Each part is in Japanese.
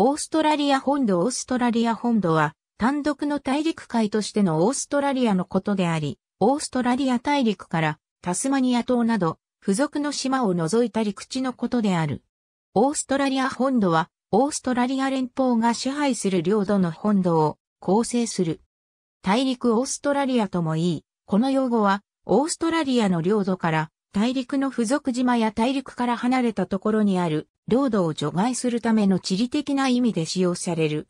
オーストラリア本土オーストラリア本土は単独の大陸海としてのオーストラリアのことであり、オーストラリア大陸からタスマニア島など付属の島を除いた陸地のことである。オーストラリア本土はオーストラリア連邦が支配する領土の本土を構成する。大陸オーストラリアともいい、この用語はオーストラリアの領土から大陸の付属島や大陸から離れたところにある領土を除外するための地理的な意味で使用される。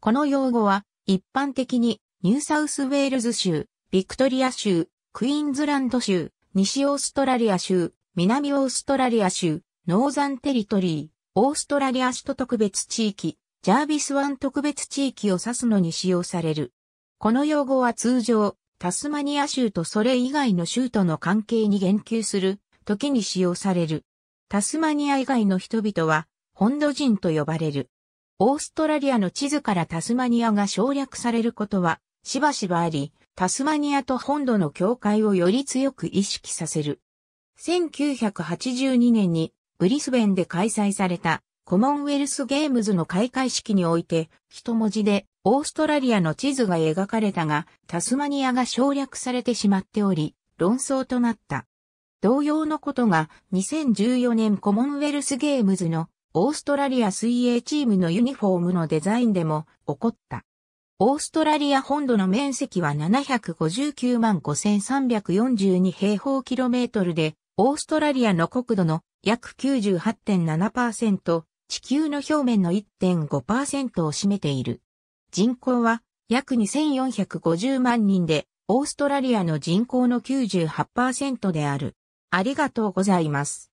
この用語は、一般的に、ニューサウスウェールズ州、ビクトリア州、クイーンズランド州、西オーストラリア州、南オーストラリア州、ノーザンテリトリー、オーストラリア首都特別地域、ジャービス湾特別地域を指すのに使用される。この用語は通常、タスマニア州とそれ以外の州との関係に言及する、時に使用される。タスマニア以外の人々は、本土人と呼ばれる。オーストラリアの地図からタスマニアが省略されることは、しばしばあり、タスマニアと本土の境界をより強く意識させる。1982年にブリスベンで開催されたコモンウェルスゲームズの開会式において、一文字でオーストラリアの地図が描かれたが、タスマニアが省略されてしまっており、論争となった。同様のことが2014年コモンウェルスゲームズのオーストラリア水泳チームのユニフォームのデザインでも起こった。オーストラリア本土の面積は759万5342平方キロメートルで、オーストラリアの国土の約98.7%、地球の表面の1.5%を占めている。人口は約2450万人で、オーストラリアの人口の98%である。ありがとうございます。